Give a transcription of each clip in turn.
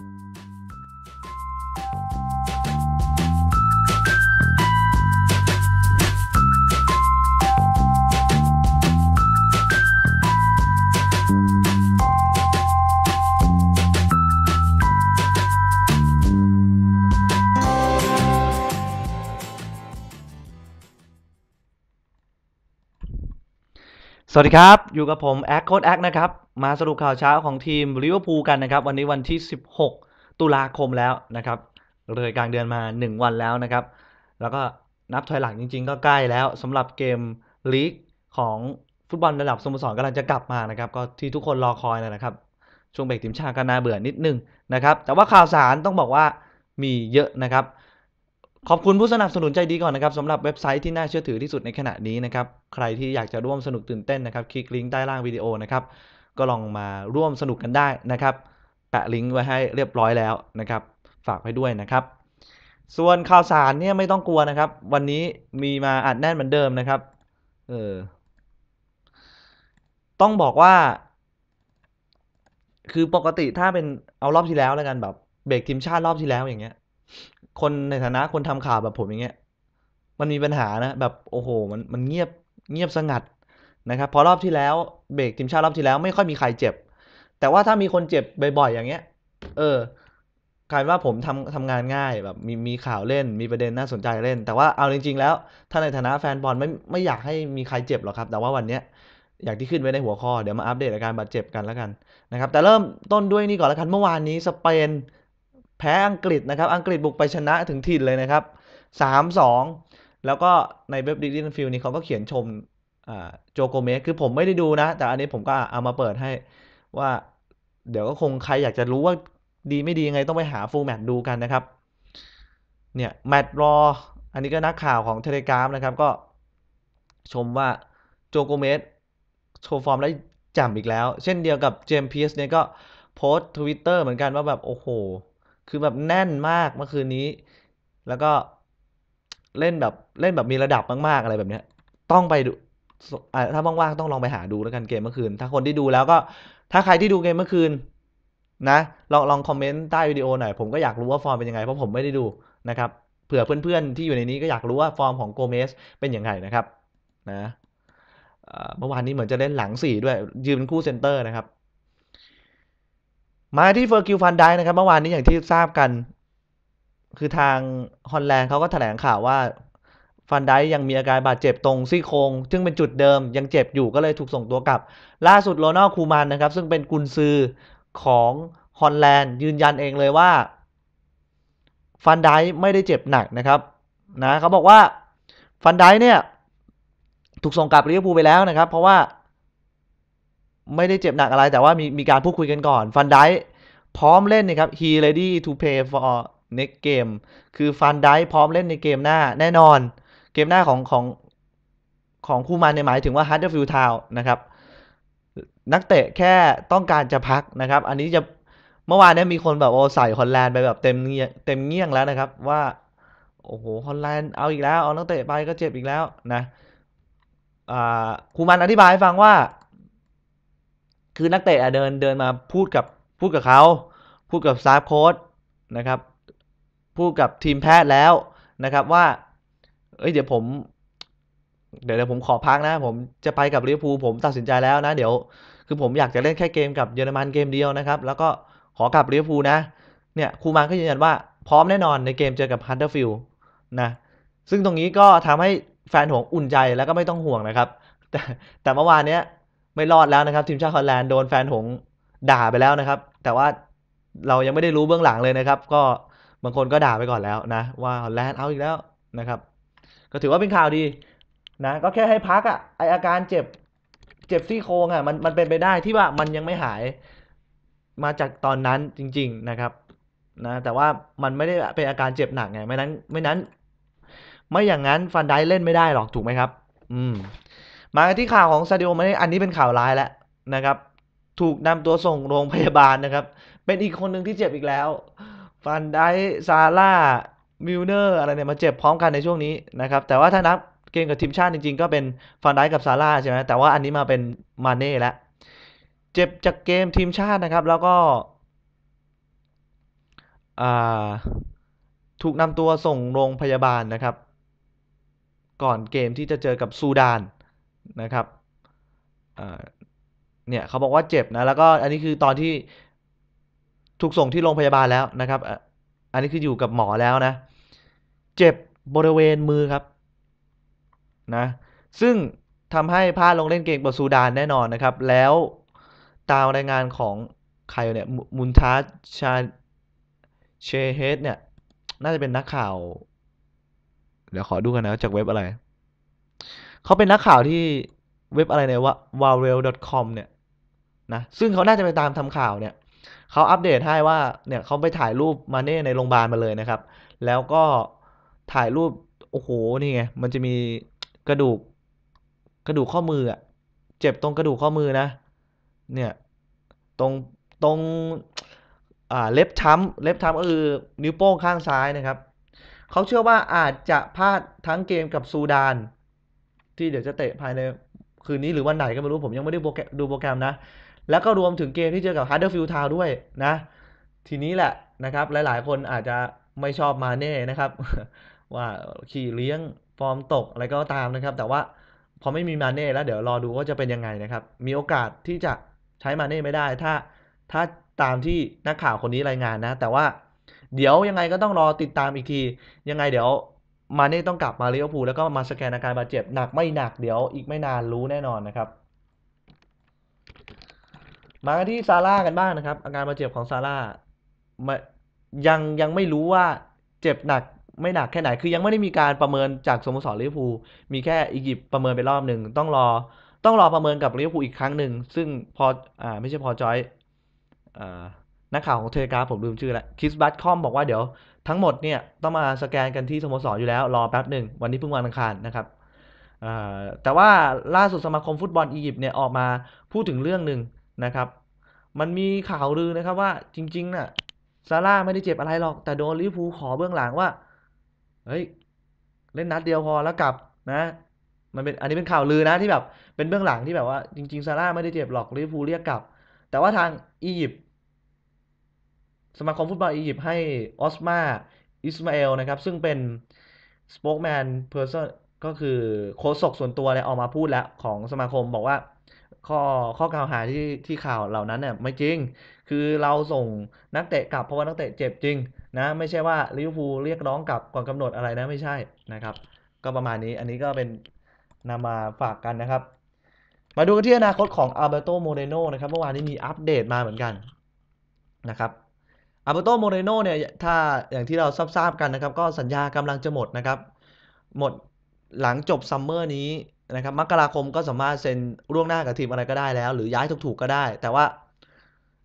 you สวัสดีครับ อยู่กับผมแอคโคดแอคนะครับ มาสรุปข่าวเช้าของทีมลิเวอร์พูลกันนะครับ วันนี้วันที่ 16 ตุลาคมแล้วนะครับเลยกลางเดือนมา 1 วันแล้วนะครับ แล้วก็นับถอยหลังจริงๆก็ใกล้แล้วสำหรับเกมลีกของฟุตบอลระดับสโมสรกำลังจะกลับมานะครับ ก็ที่ทุกคนรอคอยนะครับ ช่วงเบรกทีมชาติก็น่าเบื่อนิดนึงนะครับแต่ว่าข่าวสารต้องบอกว่ามีเยอะนะครับขอบคุณผู้สนับสนุนใจดีก่อนนะครับสำหรับเว็บไซต์ที่น่าเชื่อถือที่สุดในขณะนี้นะครับ ใครที่อยากจะร่วมสนุกตื่นเต้นนะครับคลิกลิงก์ใต้ล่างวิดีโอนะครับก็ลองมาร่วมสนุกกันได้นะครับแปะลิงก์ไว้ให้เรียบร้อยแล้วนะครับ ฝากไว้ด้วยนะครับ ส่วนข่าวสารเนี่ยไม่ต้องกลัวนะครับ วันนี้มีมาอัดแน่นเหมือนเดิมนะครับเออต้องบอกว่า คือปกติถ้าเป็นเอารอบที่แล้วแล้วกันแบบเบรกทีมชาติรอบที่แล้วอย่างเงี้ยคนในฐานะคนทำข่าวแบบผมอย่างเงี้ย มันมีปัญหานะ แบบโอ้โห มันมันเงียบ เงียบสงัดนะครับ พอรอบที่แล้ว เบรกทีมชาติรอบที่แล้วไม่ค่อยมีใครเจ็บ แต่ว่าถ้ามีคนเจ็บบ่อยๆ อย่างเงี้ย เออ กลายว่าผมทำทำงานง่ายแบบมีมีข่าวเล่น มีประเด็นน่าสนใจเล่น แต่ว่าเอาจริงๆ แล้ว ถ้าในฐานะแฟนบอลไม่ไม่อยากให้มีใครเจ็บหรอกครับ แต่ว่าวันเนี้ยอย่างที่ขึ้นไว้ในหัวข้อเดี๋ยวมาอัปเดตอาการบาดเจ็บกันแล้วกันนะครับ แต่เริ่มต้นด้วยนี่ก่อนแล้วกันเมื่อวานนี้สเปนแพ้อังกฤษนะครับ อังกฤษบุกไปชนะถึงถิ่นเลยนะครับ 3-2 แล้วก็ในเว็บดิจิทัลฟิลนี้เขาก็เขียนชมโจโกเมส คือผมไม่ได้ดูนะ แต่อันนี้ผมก็เอามาเปิดให้ว่า เดี๋ยวก็คงใครอยากจะรู้ว่าดีไม่ดียังไงต้องไปหาฟูลแมตดูกันนะครับ เนี่ยแมตรอ อันนี้ก็นักข่าวของเทเลกราฟนะครับก็ชมว่าโจโกเมสโชว์ฟอร์มได้จ่ำอีกแล้ว เช่นเดียวกับเจมพีสเนี่ยก็โพสต์ทวิตเตอร์เหมือนกันว่าแบบโอ้โหคือแบบแน่นมากเมื่อคืนนี้ แล้วก็เล่นแบบเล่นแบบมีระดับมากๆอะไรแบบเนี้ย ต้องไปดูถ้าว่างๆต้องลองไปหาดูแล้วกันเกมเมื่อคืน ถ้าคนที่ดูแล้วก็ ถ้าใครที่ดูเกมเมื่อคืน นะลองลองคอมเมนต์ใต้วิดีโอหน่อยผมก็อยากรู้ว่าฟอร์มเป็นยังไงเพราะผมไม่ได้ดูนะครับ เผื่อเพื่อนๆ ที่อยู่ในนี้ก็อยากรู้ว่าฟอร์มของโกเมสเป็นยังไงนะครับนะเมื่อวานนี้เหมือนจะเล่นหลังสี่ด้วยยืนเป็นคู่เซนเตอร์นะครับมาที่เฟอร์กิลฟันได้นะครับเมื่อวานนี้อย่างที่ทราบกัน คือทางฮอลแลนด์เขาก็แถลงข่าวว่าฟันไดยังมีอาการบาดเจ็บตรงซี่โครงซึ่งเป็นจุดเดิมยังเจ็บอยู่ก็เลยถูกส่งตัวกลับ ล่าสุดโรนัลคูมานนะครับ ซึ่งเป็นกุนซือของฮอลแลนด์ ยืนยันเองเลยว่าฟันไดไม่ได้เจ็บหนักนะครับ นะเขาบอกว่าฟันไดเนี่ย ถูกส่งกลับลิเวอร์พูลไปแล้วนะครับ เพราะว่าไม่ได้เจ็บหนักอะไร แต่ว่ามีมีการพูดคุยกันก่อนฟันได้พร้อมเล่นนะครับ he ready to play for next game คือฟันได้พร้อมเล่นในเกมหน้า แน่นอน เกมหน้าของของของคู่มันในหมายถึงว่า h u d d e r f i e l d Town นะครับ นักเตะแค่ต้องการจะพักนะครับ อันนี้จะเมื่อวานนี้มีคนแบบโอใส่ฮอลแลนด์ไปแบบเต็มเงี้ยเต็มเงี้ยงแล้วนะครับว่าโอ้โหฮอลแลนด์เอาอีกแล้ว เอานักเตะไปก็เจ็บอีกแล้วนะครคูมันอธิบายให้ฟังว่าคือนักเตะเดินเดินมาพูดกับพูดกับเขา พูดกับซาร์โค้ดนะครับ พูดกับทีมแพทย์แล้วนะครับว่าเอ้ยเดี๋ยวผมเดี๋ยวผมขอพักนะ ผมจะไปกับลิเวอร์พูลผมตัดสินใจแล้วนะเดี๋ยว คือผมอยากจะเล่นแค่เกมกับเยอรมันเกมเดียวนะครับ แล้วก็ขอกลับลิเวอร์พูลนะเนี่ยคูมานก็ยืนยันว่าพร้อมแน่นอนในเกมเจอกับฮันเตอร์ฟิลด์นะซึ่งตรงนี้ก็ทำให้แฟนหงอุ่นใจแล้วก็ไม่ต้องห่วงนะครับ แต่แต่เมื่อวานเนี้ยไม่รอดแล้วนะครับทีมชาติฮอลแลนด์โดนแฟนหงด่าไปแล้วนะครับ แต่ว่าเรายังไม่ได้รู้เบื้องหลังเลยนะครับ ก็บางคนก็ด่าไปก่อนแล้วนะว่าฮอลแลนด์เอาอีกแล้วนะครับ ก็ถือว่าเป็นข่าวดีนะก็แค่ให้พักอะ่ะไออาการเจ็บ เจ็บซี่โครงอะ่ะมันมันเป็นไปได้ที่ว่ามันยังไม่หาย มาจากตอนนั้นจริง ๆนะครับ นะแต่ว่ามันไม่ได้เป็นอาการเจ็บหนักไงไม่นั้นไม่นั้นไม่อย่างนั้นฟันได้เล่นไม่ได้หรอกถูกไหมครับ อืมมาที่ข่าวของซาดิโอมาเน่อันนี้เป็นข่าวร้ายแล้วนะครับถูกนำตัวส่งโรงพยาบาลนะครับ เป็นอีกคนหนึ่งที่เจ็บอีกแล้วฟันได้ซาร่ามิลเนอร์อะไรเนี่ยมาเจ็บพร้อมกันในช่วงนี้นะครับ แต่ว่าถ้านับเกมกับทีมชาติจริงๆก็เป็นฟันได้กับซาร่าใช่ไหมแต่ว่าอันนี้มาเป็นมาเน่แล้ว เจ็บจากเกมทีมชาตินะครับแล้วก็ถูกนำตัวส่งโรงพยาบาลนะครับ ก่อนเกมที่จะเจอกับซูดานนะครับเนี่ยเขาบอกว่าเจ็บนะแล้วก็อันนี้คือตอนที่ถูกส่งที่โรงพยาบาลแล้วนะครับ อันนี้คืออยู่กับหมอแล้วนะ เจ็บบริเวณมือครับ นะ ซึ่งทำให้พลาดลงเล่นเกมบอบซูดานแน่นอนนะครับ แล้วตามรายงานของใครเนี่ยมุนทาชาเชเฮดเนี่ย น่าจะเป็นนักข่าว เดี๋ยวขอดูกันนะ จากเว็บอะไรเขาเป็นนักข่าวที่เว็บอะไรเนี่ยว่ะ w a r e l c o m เนี่ยนะซึ่งเขาน่าจะไปตามทำข่าวเนี่ย เขาอัปเดตให้ว่าเนี่ยเขาไปถ่ายรูปมาเน่ในโรงพยาบาลมาเลยนะครับ แล้วก็ถ่ายรูป โอ้โหนี่ไงมันจะมีกระดูกกระดูกข้อมืออะเจ็บตรงกระดูกข้อมือนะ เนี่ยตรงตรงอ่าเล็บช้ำเล็บช้ำก็คือนิ้วโป้งข้างซ้ายนะครับ เขาเชื่อว่าอาจจะพลาดทั้งเกมกับซูดานที่เดี๋ยวจะเตะภายในคืนนี้หรือวันไหนก็ไม่รู้ผมยังไม่ได้ดูโปรแกรมนะ แล้วก็รวมถึงเกมที่เจอกับฮาร์เดอร์ฟิลด์ทาวด้วยนะ ทีนี้แหละนะครับหลายๆคนอาจจะไม่ชอบมาเน่นะครับ ว่าขี่เลี้ยงฟอร์มตกอะไรก็ตามนะครับ แต่ว่าพอไม่มีมาเน่แล้วเดี๋ยวรอดูว่าจะเป็นยังไงนะครับ มีโอกาสที่จะใช้มาเน่ไม่ได้ถ้าถ้าตามที่นักข่าวคนนี้รายงานนะ แต่ว่า เดี๋ยวยังไงก็ต้องรอติดตามอีกทียังไง เดี๋ยวมาเน่ต้องกลับมาลิเวอร์พูลแล้วก็มาสแกนอาการบาดเจ็บหนักไม่หนักเดี๋ยวอีกไม่นานรู้แน่นอนนะครับ มาที่ซาร่ากันบ้างนะครับ อาการบาดเจ็บของซาร่ายังยังไม่รู้ว่าเจ็บหนักไม่หนักแค่ไหนคือยังไม่ได้มีการประเมินจากสโมสรลิเวอร์พูลมีแค่อียิปต์ประเมินไปรอบหนึ่งต้องรอต้องรอประเมินกับลิเวอร์พูลอีกครั้งหนึ่งซึ่งพออ่าไม่ใช่พอจอยอ่านักข่าวของเทกาผมลืมชื่อละคิสบัตคอมบอกว่าเดี๋ยวทั้งหมดเนี่ย ต้องมาสแกนกันที่สโมสรอยู่แล้วรอแป๊บหนึ่งวันนี้เพิ่งวันอังคารนะครับแต่ว่าล่าสุดสมาคมฟุตบอลอียิปต์เนี่ย ออกมาพูดถึงเรื่องหนึ่งนะครับ มันมีข่าวลือนะครับว่าจริงๆนะ่ะซาร่าไม่ได้เจ็บอะไรหรอก แต่โดนลิฟพูขอเบื้องหลังว่าเฮ้ยเล่นนัดเดียวพอแล้วกลับนะมันเป็นอันนี้เป็นข่าวลือนะที่แบบเป็นเบื้องหลังที่แบบว่าจริงๆซาร่าไม่ได้เจ็บหรอกลิฟพูเรียกกลับ แต่ว่าทางอียิปต์สมาคมฟุตบอลอียิปต์ให้ออสมาอิสมาเอลนะครับ ซึ่งเป็นสป็อคแมนเพอร์ซนก็คือโค้ชศกส่วนตัวเลยออกมาพูดแล้ว ของสมาคมบอกว่า ข้อข้อกล่าวหาที่ที่ข่าวเหล่านั้นเนี่ยไม่จริง คือเราส่งนักเตะกลับเพราะว่านักเตะเจ็บจริง นะไม่ใช่ว่าลิเวอร์พูลเรียกร้องกลับก่อนกำหนดอะไรนะ ไม่ใช่นะครับ ก็ประมาณนี้อันนี้ก็เป็นนำมาฝากกันนะครับ มาดูกันที่อนาคตของอัลเบโตโมเรโนนะครับเมื่อวานนี้มีอัปเดตมาเหมือนกันนะครับอาเบโตโมเรโนเนี่ย ถ้าอย่างที่เราทราบกันนะครับ ก็สัญญากำลังจะหมดนะครับ หมดหลังจบซัมเมอร์นี้นะครับ มกราคมก็สามารถเซ็นร่วงหน้ากับทีมอะไรก็ได้แล้ว หรือย้ายถูกๆ ก็ได้ แต่ว่า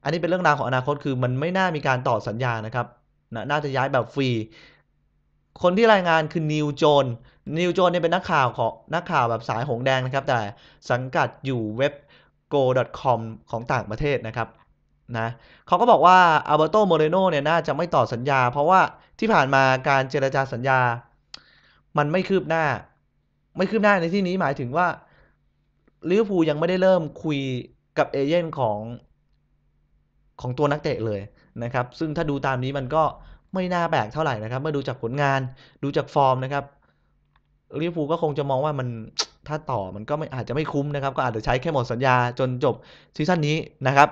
อันนี้เป็นเรื่องราวของอนาคต คือมันไม่น่ามีการต่อสัญญานะครับนน่าจะย้ายแบบฟรี คนที่รายงานคือนิวโจน นิวโจนเนี่ยเป็นนักข่าวของนักข่าวแบบสายหงแดงนะครับ แต่สังกัดอยู่เว็บ go.com ของต่างประเทศนะครับนะเขาก็บอกว่าอัลเบโตโมเรโนเนี่ย น่าจะไม่ต่อสัญญา เพราะว่าที่ผ่านมาการเจรจาสัญญา มันไม่คืบหน้า ไม่คืบหน้าในที่นี้หมายถึงว่าลิเวอร์พูลยังไม่ได้เริ่มคุยกับเอเย่นของของตัวนักเตะเลยนะครับ ซึ่งถ้าดูตามนี้มันก็ไม่น่าแปลกเท่าไหร่นะครับเมื่อดูจากผลงาน ดูจากฟอร์มนะครับลิเวอร์พูลก็คงจะมองว่ามันถ้าต่อมันก็ไม่อาจจะไม่คุ้มนะครับก็อาจจะใช้แค่หมดสัญญาจนจบซีซั่นนี้นะครับ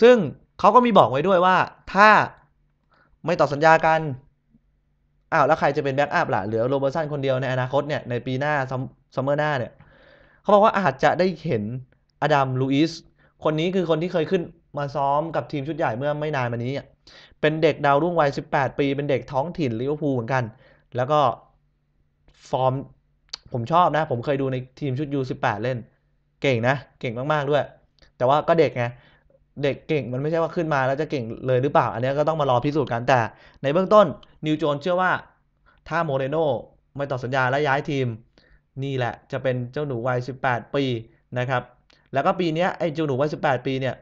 ซึ่งเขาก็มีบอกไว้ด้วยว่าถ้าไม่ต่อสัญญากัน อ้าว แล้วใครจะเป็นแบ็กอัพล่ะเหลือโรเบอร์สันคนเดียวในอนาคต เนี่ยในปีหน้าซัมเมอร์หน้า เนี่ยเขาบอกว่าอาจจะได้เห็นอดัมลูอิส คนนี้คือคนที่เคยขึ้นมาซ้อมกับทีมชุดใหญ่เมื่อไม่นานมานี้ เป็นเด็กดาวรุ่งวัย 18 ปี เป็นเด็กท้องถิ่นลิเวอร์พูลเหมือนกัน แล้วก็ฟอร์ม ผมชอบนะ ผมเคยดูในทีมชุด U18 เล่น เก่งนะเก่งมากๆด้วย แต่ว่าก็เด็กไงเด็กเก่งมันไม่ใช่ว่าขึ้นมาแล้วจะเก่งเลยหรือเปล่า อันนี้ก็ต้องมารอพิสูจน์กัน แต่ในเบื้องต้น นิวโจนเชื่อว่าถ้าโมเรโนไม่ต่อสัญญาและย้ายทีม นี่แหละจะเป็นเจ้าหนูวัย 18 ปีนะครับ แล้วก็ปีนี้ไอ้เจ้าหนูวัย 18 ปีเนี่ย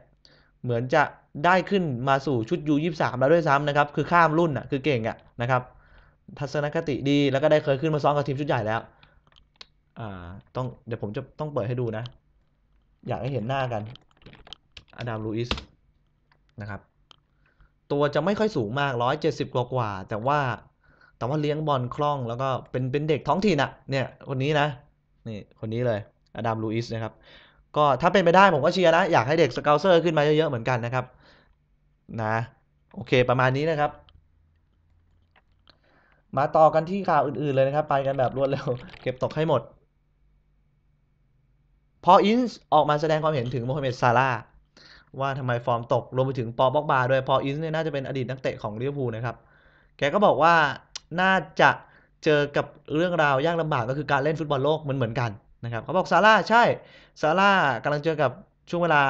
เหมือนจะได้ขึ้นมาสู่ชุดยู23แล้วด้วยซ้ำนะครับ คือข้ามรุ่นอ่ะคือเก่งอ่ะนะครับทัศนคติดีแล้วก็ได้เคยขึ้นมาซ้อมกับทีมชุดใหญ่แล้วอ่าต้องเดี๋ยวผมจะต้องเปิดให้ดูนะอยากให้เห็นหน้ากันอดัมลูอิสนะครับ ตัวจะไม่ค่อยสูงมากร้อยเจ็ดสิบกว่า แต่ว่าแต่ว่า เลี้ยงบอลคล่อง แล้วก็เป็นเป็นเด็กท้องถิ่นอะเนี่ย คนนี้นะ นี่ คนนี้เลยอดัมลูอิสนะครับ ก็ถ้าเป็นไปได้ผมก็เชียร์นะ อยากให้เด็กสเกลเซอร์ขึ้นมาเยอะๆ เหมือนกันนะครับ นะ โอเค ประมาณนี้นะครับ มาต่อกันที่ข่าวอื่นๆเลยนะครับ ไปกันแบบรวดเร็ว เก็บตกให้หมด พออินส์ออกมาแสดงความเห็นถึงโมฮัมเหม็ดซาลาหว่าทำไมฟอร์มตก รวมไปถึงปอบอกบาด้วยพออินเนี่ยน่าจะเป็นอดีตนักเตะของลิเวอร์พูลนะครับ แกก็บอกว่าน่าจะเจอกับเรื่องราวยากลำบาก ก็คือการเล่นฟุตบอลโลกเหมือนเหมือนกันนะครับ เขาบอกซาร่าใช่ ซาร่ากำลังเจอกับช่วงเวลา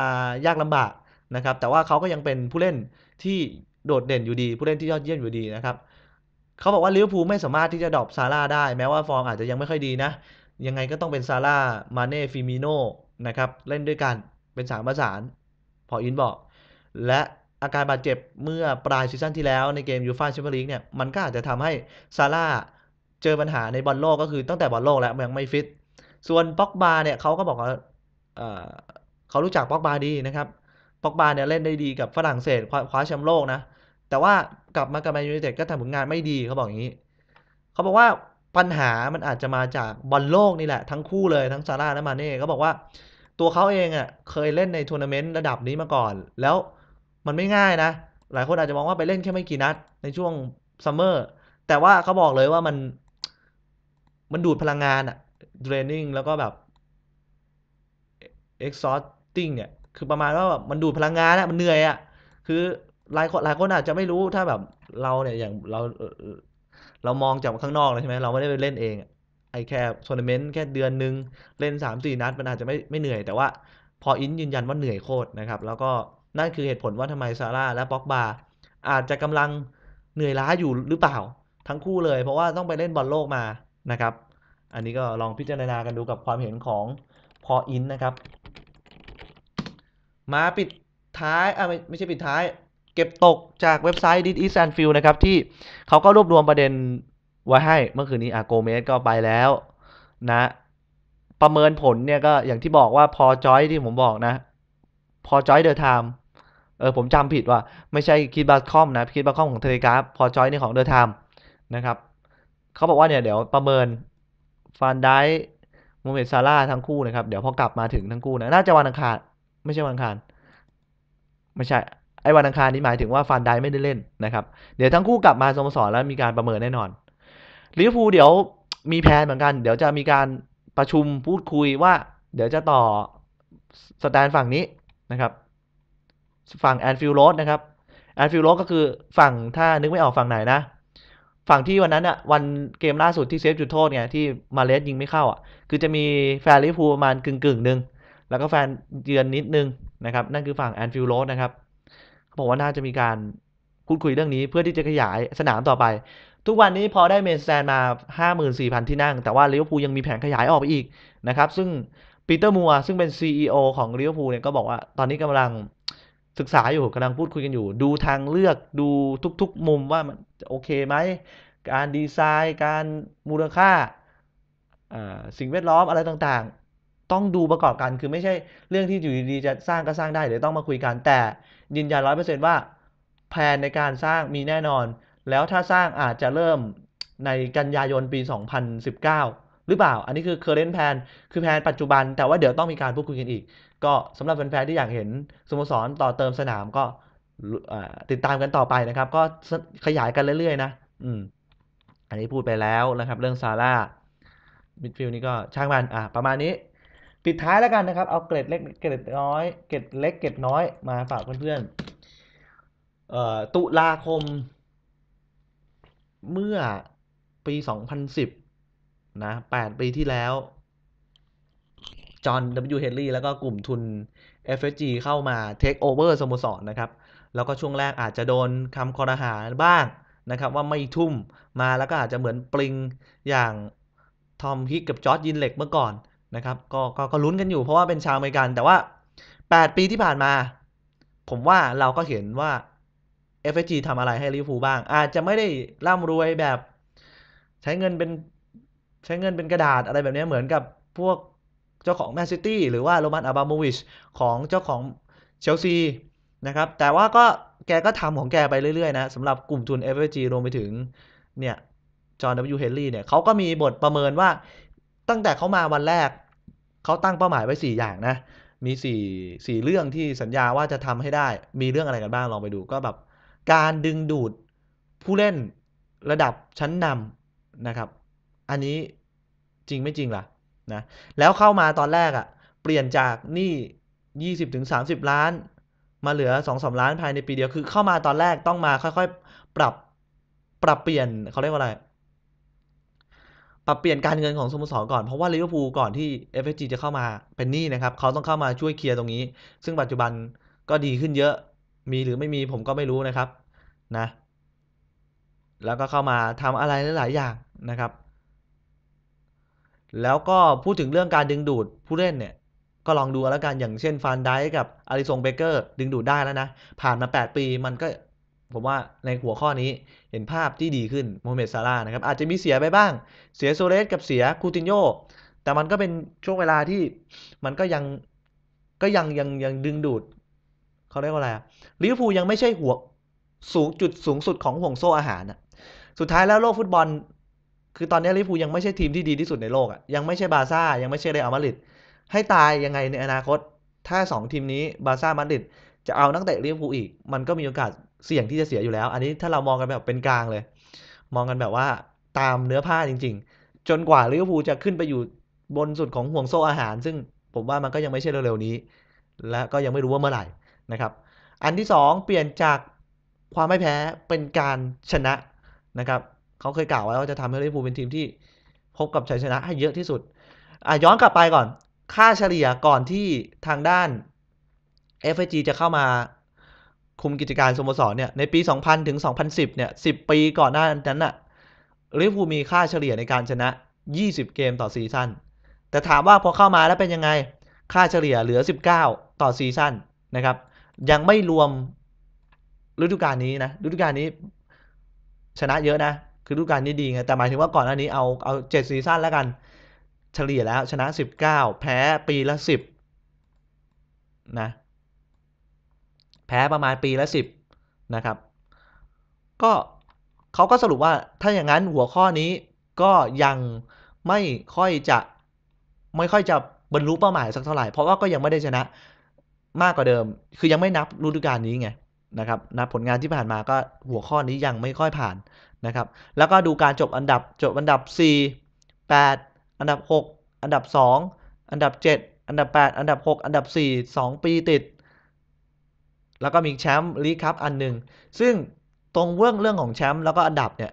ยากลำบากนะครับ แต่ว่าเขาก็ยังเป็นผู้เล่นที่โดดเด่นอยู่ดี ผู้เล่นที่ยอดเยี่ยมอยู่ดีนะครับ เขาบอกว่าลิเวอร์พูลไม่สามารถที่จะดรอปซาร่าได้แม้ว่าฟอร์มอาจจะยังไม่ค่อยดีนะ ยังไงก็ต้องเป็นซาร่ามาเน่ ฟิมิโนนะครับ เล่นด้วยกันเป็นสามประสานพออินบอกและอาการบาดเจ็บเมื่อปลายซีซั่นที่แล้วในเกมยูฟ่าแชมเปี้ยนลีกเนี่ยมันก็อาจจะทำให้ซาร่าเจอปัญหาในบอลโลกก็คือตั้งแต่บอลโลกแล้วยังไม่ฟิตส่วนป็อกบาเนี่ยเขาก็บอกว่าเขารู้จักป็อกบาดีนะครับป็อกบาเนี่ยเล่นได้ดีกับฝรั่งเศสคว้าแชมป์โลกนะ แต่ว่ากลับมากับแมนยูไนเต็ดก็ทำผลงานไม่ดีเขาบอกอย่างนี้ เขาบอกว่าปัญหามันอาจจะมาจากบอลโลกนี่แหละทั้งคู่เลยทั้งซาร่าและมาเน่เขาบอกว่าตัวเขาเองอะ่ะเคยเล่นในทัวร์นาเมนต์ระดับนี้มาก่อน แล้วมันไม่ง่ายนะ หลายคนอาจจะมองว่าไปเล่นแค่ไม่กี่นัด ในช่วงซัมเมอร์แต่ว่าเขาบอกเลยว่ามันมันดูดพลังงานอะเดรนนิ่งแล้วก็แบบเอ็กซอร์ติ้งเนี่ยคือประมาณว่ามันดูดพลังงานอะมันเหนื่อยอะคือหลายคนหลายคนอาจจะไม่รู้ถ้าแบบเราเนี่ยอย่างเราเรามองจากข้างนอกเลยใช่ไหมเราไม่ได้ไปเล่นเองไอแค่ทัวร์นาเมนต์แค่เดือนนึง เล่น 3-4 นัด มันอาจจะไม่ไม่เหนื่อยแต่ว่าพออินยืนยันว่าเหนื่อยโคตรนะครับ แล้วก็นั่นคือเหตุผลว่าทำไม ซาร่าและบ็อกบา อาจจะกำลังเหนื่อยล้าอยู่หรือเปล่า ทั้งคู่เลยเพราะว่าต้องไปเล่นบอลโลกมานะครับ อันนี้ก็ลองพิจารณากันดูกับความเห็นของ พออินนะครับมาปิดท้ายอ่ะไม่ไม่ใช่ปิดท้าย เก็บตกจากเว็บไซต์ดิ i s is Anfield นะครับที่เขาก็รวบรวมประเด็นไว้ให้เมื่อคืนนี้อาโกเมสก็ไปแล้วนะ ประเมินผลเนี่ยก็อย่างที่บอกว่าพอจอยที่ผมบอกนะพอจอยเดอะไทม์เออผมจำผิดว่าไม่ใช่คิดบาคอมนะ คิดบาคอมของเทเลกราฟพอจอยนี่ของเดอะไทม์นะครับเขาบอกว่าเนี่ยเดี๋ยวประเมินฟานได้โมเมดซาร่าทั้งคู่นะครับ เดี๋ยวพอกลับมาถึงทั้งคู่นะ น่าจะวันอังคารไม่ใช่วันอังคารไม่ใช่ไอ้วันอังคารนี้หมายถึงว่าฟานได้ไม่ได้เล่นนะครับ เดี๋ยวทั้งคู่กลับมาสโมสรแล้วมีการประเมินแน่นอนลิเวอร์พูลเดี๋ยวมีแผนเหมือนกัน เดี๋ยวจะมีการประชุมพูดคุยว่า เดี๋ยวจะต่อสแตนฝั่งนี้นะครับ ฝั่งแอนฟิลโรสนะครับแอนฟิลโรสก็คือฝั่งถ้านึกไม่ออกฝั่งไหนนะ ฝั่งที่วันนั้นอะวันเกมล่าสุดที่เซฟจุดโทษไง ที่มาเลสยิงไม่เข้าอ่ะคือจะมีแฟนลิเวอร์พูลประมาณกึ่งกึ่งหนึ่งแล้วก็แฟนเยือนนิดนึงนะครับ นั่นคือฝั่งแอนฟิลโรสนะครับเขาบอกว่าน่าจะมีการพูดคุยเรื่องนี้เพื่อที่จะขยายสนามต่อไปทุกวันนี้พอได้เมสแซนมา54,000 ที่นั่งแต่ว่าลิเวอร์พูลยังมีแผนขยายออกไปอีกนะครับซึ่งปีเตอร์มัวซึ่งเป็น CEO ของลิเวอร์พูลเนี่ยก็บอกว่าตอนนี้กำลังศึกษาอยู่กำลังพูดคุยกันอยู่ ดูทางเลือกดูทุกๆมุมว่ามันโอเคไหม การดีไซน์ การมูลค่า สิ่งแวดล้อมอะไรต่างๆ ต้องดูประกอบกันคือไม่ใช่เรื่องที่อยู่ดีๆจะสร้างก็สร้างได้เดี๋ยวต้องมาคุยกันแต่ยืนยันร้อยเปอร์เซ็นต์ว่าแผนในการสร้างมีแน่นอนแล้วถ้าสร้างอาจจะเริ่มในกันยายนปี 2019 หรือเปล่า อันนี้คือ current plan คือแผนปัจจุบัน แต่ว่าเดี๋ยวต้องมีการพูดคุยกันอีก ก็สำหรับแฟนๆที่อยากเห็นสโมสรต่อเติมสนามก็ติดตามกันต่อไปนะครับ ก็ขยายกันเรื่อยๆนะอืมอันนี้พูดไปแล้วนะครับ เรื่องซาร่ามิดฟิลนี่ก็ช่างมัน อ่ะ ประมาณนี้ปิดท้ายแล้วกันนะครับเอาเกรดเล็กเกรดน้อยเกรดเล็กเกรดน้อย มาฝากเพื่อนๆตุลาคมเมื่อปี 2010 นะ 8 ปีที่แล้ว จอห์นว W. เฮนรี่แล้วก็กลุ่มทุน FSG เข้ามาเทคโอเวอร์สโมสรนะครับ แล้วก็ช่วงแรกอาจจะโดนคำคอรหาบ้างนะครับ ว่าไม่ทุ่มมาแล้วก็อาจจะเหมือนปริงอย่างทอมฮิกกับจอร์จยินเหล็กเมื่อก่อนนะครับกก็ก็ลุ้นกันอยู่เพราะว่าเป็นชาวอเมริกัน แต่ว่า 8 ปีที่ผ่านมา ผมว่าเราก็เห็นว่าเอฟเอีทำอะไรให้ลิฟูบ้าง อาจจะไม่ได้ร่ำรวยแบบใช้เงินเป็นใช้เงินเป็นกระดาษอะไรแบบนี้เหมือนกับพวกเจ้าของแมนซิตี้หรือว่าโรมันอับราโมวิชของเจ้าของเชลซีนะครับแต่ว่าก็แกก็ทำของแกไปเรื่อยๆนะสำหรับกลุ่มทุน f อ g รวมไปถึงเนี่ยจอห์นวเฮนรี่เนี่ยเขาก็มีบทประเมินว่าตั้งแต่เขามาวันแรกเขาตั้งเป้าหมายไว้4อย่างนะ มี4่เรื่องที่สัญญาว่าจะทำให้ได้มีเรื่องอะไรกันบ้างลองไปดูก็แบบการดึงดูดผู้เล่นระดับชั้นนำนะครับ อันนี้จริงไม่จริงล่ะนะ แล้วเข้ามาตอนแรกอะ่ะ เปลี่ยนจากนี่20-30 ล้าน มาเหลือ2-3ล้านภายในปีเดียว คือเข้ามาตอนแรกต้องมาค่อยๆปรับปรับเปลี่ยนเขาเรียกว่าอะไร ปรับเปลี่ยนการเงินของสโมสรก่อน เพราะว่าลิเวอร์พูลก่อนที่ FSG จะเข้ามาเป็นหนี้นะครับ เขาต้องเข้ามาช่วยเคลียร์ตรงนี้ ซึ่งปัจจุบันก็ดีขึ้นเยอะ มีหรือไม่มีผมก็ไม่รู้นะครับนะแล้วก็เข้ามาทำอะไรหลายๆอย่างนะครับ แล้วก็พูดถึงเรื่องการดึงดูดผู้เล่นเนี่ย ก็ลองดูแล้วกันอย่างเช่นฟานไดกับอาริซงเบเกอร์ดึงดูดได้แล้วนะ ผ่านมา 8 ปีมันก็ผมว่าในหัวข้อนี้เห็นภาพที่ดีขึ้นโมเมดซาร่านะครับ อาจจะมีเสียไปบ้าง เสียโซเลสกับเสียคูตินโยแต่มันก็เป็นช่วงเวลาที่มันก็ยังก็ยังยังยังดึงดูดเขาเรียกว่าอะไรลิเวอร์พูลยังไม่ใช่หัวสูงจุดสูงสุดของห่วงโซ่อาหารอะสุดท้ายแล้วโลกฟุตบอล คือตอนนี้ลิฟูยังไม่ใช่ทีมที่ดีที่สุดในโลกอะยังไม่ใช่บาซ่า ยังไม่ใช่เรอัลมาดริด ให้ตาย ยังไงในอนาคต ถ้า2ทีมนี้บาซ่ามาดริดจะเอานักเตะลิฟูอีก มันก็มีโอกาสเสี่ยงที่จะเสียอยู่แล้ว อันนี้ถ้าเรามองกันแบบเป็นกลางเลย มองกันแบบว่าตามเนื้อผ้าจริง ๆ จนกว่าลิเวอร์พูลจะขึ้นไปอยู่บนสุดของห่วงโซ่อาหาร ซึ่งผมว่ามันก็ยังไม่ใช่เร็วๆนี้ และก็ยังไม่รู้ว่าเมื่อไหร่นะครับ อันที่2เปลี่ยนจากความไม่แพ้เป็นการชนะนะครับ เขาเคยกล่าวไว้ว่าจะทำให้ลิเวอร์พูลเป็นทีมที่พบกับชัยชนะให้เยอะที่สุดอ่ะย้อนกลับไปก่อนค่าเฉลี่ยก่อนที่ทางด้าน FG จะเข้ามาคุมกิจการสโมสรเนี่ยในปี 2000ถึง2010 เนี่ย 10 ปีก่อนหน้านั้นน่ะลิเวอร์พูลมีค่าเฉลี่ยในการชนะ 20 เกมต่อซีซั่นแต่ถามว่าพอเข้ามาแล้วเป็นยังไง ค่าเฉลี่ยเหลือ 19 ต่อซีซั่นนะครับ ยังไม่รวมฤดูกาลนี้นะฤดูกาลนี้ ชนะเยอะนะ คือฤดูกาลนี้ดีไงแต่หมายถึงว่าก่อนหน้านี้เอาเอาเจ็ดซีซั่นแล้วกัน เฉลี่ยแล้วชนะสิบเก้าแพ้ปีละสิบนะแพ้ประมาณปีละสิบนะครับก็เขาก็สรุปว่าถ้าอย่างนั้นหัวข้อนี้ก็ยังไม่ค่อยจะไม่ค่อยจะบรรลุเป้าหมายสักเท่าไหร่เพราะว่าก็ยังไม่ได้ชนะมากกว่าเดิม คือยังไม่นับฤดูกาลนี้ไงนะครับนะผลงานที่ผ่านมาก็หัวข้อนี้ยังไม่ค่อยผ่านนะครับ แล้วก็ดูการจบอันดับจบอันดับ4 8อันดับ 6 อันดับ 2 อันดับ 7 อันดับ 8 อันดับ 6 อันดับ 4 2 ปีติด แล้วก็มีแชมป์ลีคับอันหนึ่งซึ่งตรงเรื่องเรื่องของแชมป์แล้วก็อันดับเนี่ย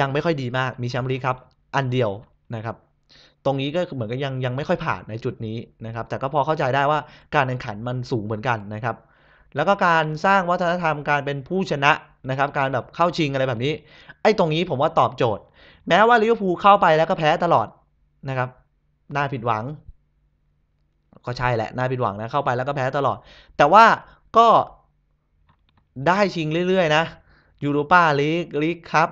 ยังไม่ค่อยดีมากมีแชมป์ลีคับอันเดียวนะครับ ตรงนี้ก็เหมือนกับยังยังไม่ค่อยผ่านในจุดนี้นะครับ แต่ก็พอเข้าใจได้ว่าการแข่งขันมันสูงเหมือนกันนะครับแล้วก็การสร้างวัฒนธรรมการเป็นผู้ชนะนะครับ การแบบเข้าชิงอะไรแบบนี้ ไอ้ตรงนี้ผมว่าตอบโจทย์ แม้ว่าลิเวอร์พูลเข้าไปแล้วก็แพ้ตลอดนะครับน่าผิดหวัง ก็ใช่แหละ น่าผิดหวังนะ เข้าไปแล้วก็แพ้ตลอด แต่ว่าก็ได้ชิงเรื่อยๆนะยูโรปาลีกลีกครับ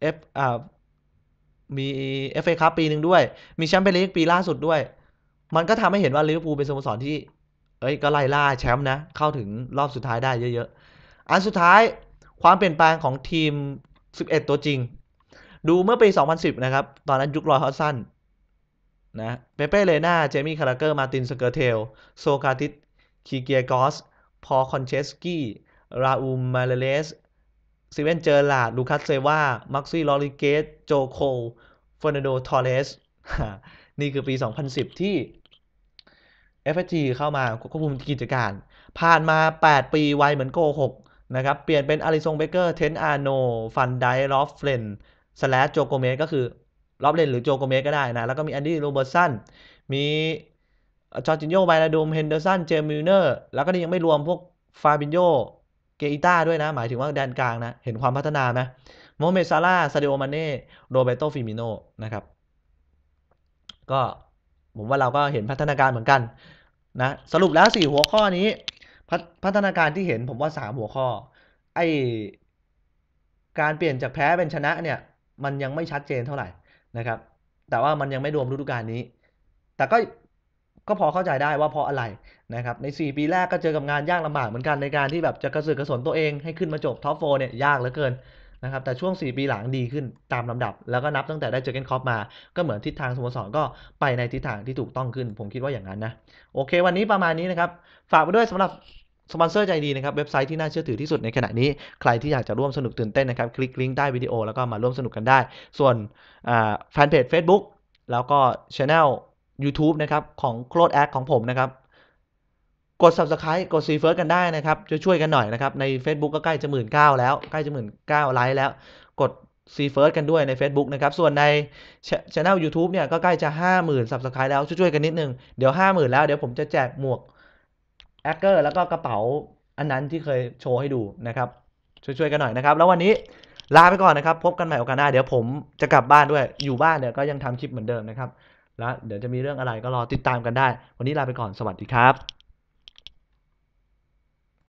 เอฟอ่ามีเอฟเอคัพปีหนึ่งด้วย มีแชมเปี้ยนลีกปีล่าสุดด้วย มันก็ทำให้เห็นว่าลิเวอร์พูลเป็นสโมสรที่อ้ยก็ไล่ล่าแชมป์นะเข้าถึงรอบสุดท้ายได้เยอะๆ อันสุดท้ายความเปลี่ยนแปลงของทีม 11 ตัวจริง ดูเมื่อปี 2010 นะครับ ตอนนั้นยุครอยฮอสันนะ เปเป้เลนา เจมี่ คาราเกอร์ มาติน สเกอร์เทล โซกาติส คีเกียกอส พอคอนเชสกี้ ราอูมมาเลเลสซิเวนเจอร์ลาดูคัสเซวามักซี่ลอริเกตโจโคเฟอร์นโดทอร์เรส นี่คือปี 2010 ที่ FSG เข้ามา ควบคุมกิจการ ผ่านมา 8 ปีไวเหมือนโกหกนะครับเปลี่ยนเป็นอาริซงเบเกอร์เทนอาโนฟันไดลอฟเฟรนสแลชโจโกเมสก็คือลอฟเฟลนหรือโจโกเมสก็ได้นะแล้วก็มีแอนดี้โรเบิร์ตสัน มีจอร์จินโยไบนาดูมเฮนเดอร์สันเจมิลเนอร์ แล้วก็นี่ยังไม่รวมพวกฟาบินโยเกอิต้าด้วยนะ หมายถึงว่าแดนกลางนะ เห็นความพัฒนาไหมโมเมซาร่าซาเดโอมาเน่โรเบโตฟิมิโนนะครับก็ผมว่าเราก็เห็นพัฒนาการเหมือนกันนะสรุปแล้วสี่หัวข้อนี้พพัฒนาการที่เห็นผมว่าสามหัวข้อ ไอการเปลี่ยนจากแพ้เป็นชนะเนี่ย มันยังไม่ชัดเจนเท่าไหร่นะครับ แต่ว่ามันยังไม่รวมฤดูกาลนี้ แต่ก็ก็พอเข้าใจได้ว่าเพราะอะไรนะครับใน 4 ปีแรกก็เจอกับงานยากลำบากเหมือนกันในการที่แบบจะกระสือกระสนตัวเองให้ขึ้นมาจบท็อปโฟเนี่ยยากเหลือเกินะครับแต่ช่วง 4 ปีหลังดีขึ้นตามลำดับแล้วก็นับตั้งแต่ได้เจอเกนคอปมา ก็เหมือนทิศทางสโมสรก็ไปในทิศทางที่ถูกต้องขึ้น ผมคิดว่าอย่างนั้นนะ โอเควันนี้ประมาณนี้นะครับ ฝากไปด้วยสำหรับสปอนเซอร์ใจดีนะครับเว็บไซต์ที่น่าเชื่อถือที่สุดในขณะนี้ ใครที่อยากจะร่วมสนุกตื่นเต้นนะครับ คลิกลิงก์ใต้วิดีโอแล้วก็มาร่วมสนุกกันได้ ส่วนแฟนเพจ Facebook แล้วก็ช anel YouTube นะครับของโคลดแอคของผมนะครับกด subscribe กด see first กันได้นะครับช่วยๆกันหน่อยนะครับใน Facebook ก็ใกล้จะหมื่นเก้าแล้วใกล้จะหมื่นเก้าไลค์แล้ว กด see first กันด้วยใน Facebook นะครับ ส่วนในช anel YouTube เนี่ยก็ใกล้จะ 50,000 subscribe แล้วช่วยๆกันนิดนึง เดี๋ยว 50,000 แล้วเดี๋ยวผมจะแจกหมวก แอคเกอร์ แล้วก็กระเป๋าอันนั้นที่เคยโชว์ให้ดูนะครับ ช่วยๆกันหน่อยนะครับ แล้ววันนี้ลาไปก่อนนะครับพบกันใหม่โอกาสหน้า เดี๋ยวผมจะกลับบ้านด้วยอยู่บ้านเนี่ยก็ยังทำคลิปเหมือนเดิมนะครับแล้วเดี๋ยวจะมีเรื่องอะไรก็รอติดตามกันได้ วันนี้ลาไปก่อนสวัสดีครับ